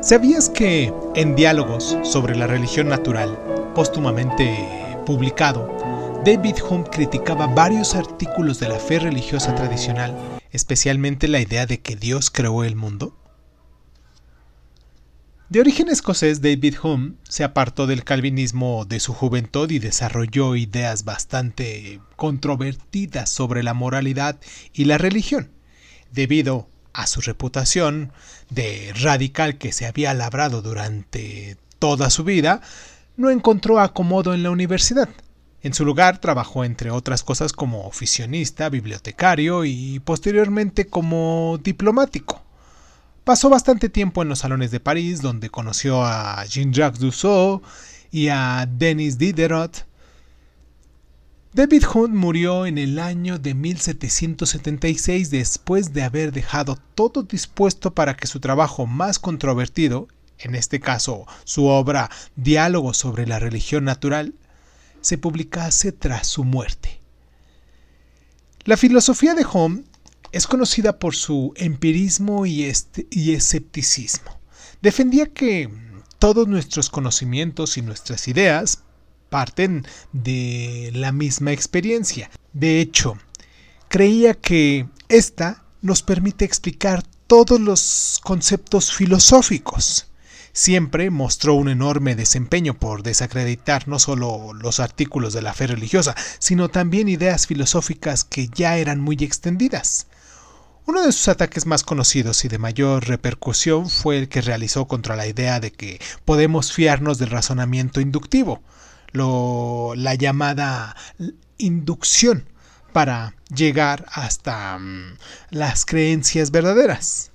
¿Sabías que en Diálogos sobre la religión natural, póstumamente publicado, David Hume criticaba varios artículos de la fe religiosa tradicional, especialmente la idea de que Dios creó el mundo? De origen escocés, David Hume se apartó del calvinismo de su juventud y desarrolló ideas bastante controvertidas sobre la moralidad y la religión, debido a su reputación de radical que se había labrado durante toda su vida, no encontró acomodo en la universidad. En su lugar trabajó entre otras cosas como oficionista, bibliotecario y posteriormente como diplomático. Pasó bastante tiempo en los salones de París, donde conoció a Jean-Jacques Rousseau y a Denis Diderot, David Hunt murió en el año de 1776 después de haber dejado todo dispuesto para que su trabajo más controvertido, en este caso su obra Diálogo sobre la religión natural, se publicase tras su muerte. La filosofía de Hume es conocida por su empirismo y, este, y escepticismo. Defendía que todos nuestros conocimientos y nuestras ideas parten de la misma experiencia. De hecho, creía que esta nos permite explicar todos los conceptos filosóficos. Siempre mostró un enorme desempeño por desacreditar no solo los artículos de la fe religiosa, sino también ideas filosóficas que ya eran muy extendidas. Uno de sus ataques más conocidos y de mayor repercusión fue el que realizó contra la idea de que podemos fiarnos del razonamiento inductivo, lo, la llamada inducción para llegar hasta mm, las creencias verdaderas.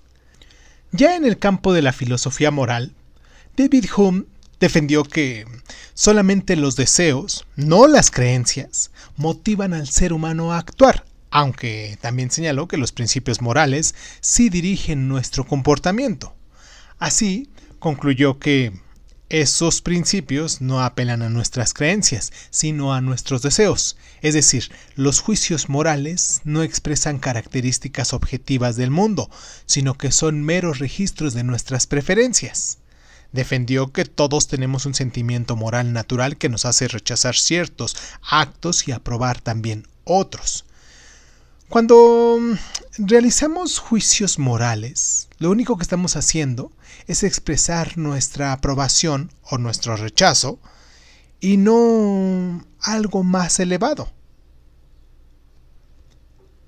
Ya en el campo de la filosofía moral, David Hume defendió que solamente los deseos, no las creencias, motivan al ser humano a actuar, aunque también señaló que los principios morales sí dirigen nuestro comportamiento. Así, concluyó que esos principios no apelan a nuestras creencias, sino a nuestros deseos. Es decir, los juicios morales no expresan características objetivas del mundo, sino que son meros registros de nuestras preferencias. Defendió que todos tenemos un sentimiento moral natural que nos hace rechazar ciertos actos y aprobar también otros. Cuando mm, realizamos juicios morales, lo único que estamos haciendo es expresar nuestra aprobación o nuestro rechazo y no algo más elevado.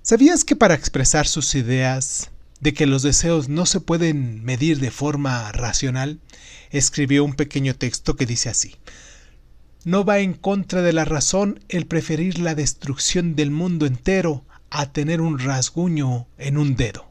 ¿Sabías que para expresar sus ideas de que los deseos no se pueden medir de forma racional, escribió un pequeño texto que dice así. No va en contra de la razón el preferir la destrucción del mundo entero a tener un rasguño en un dedo.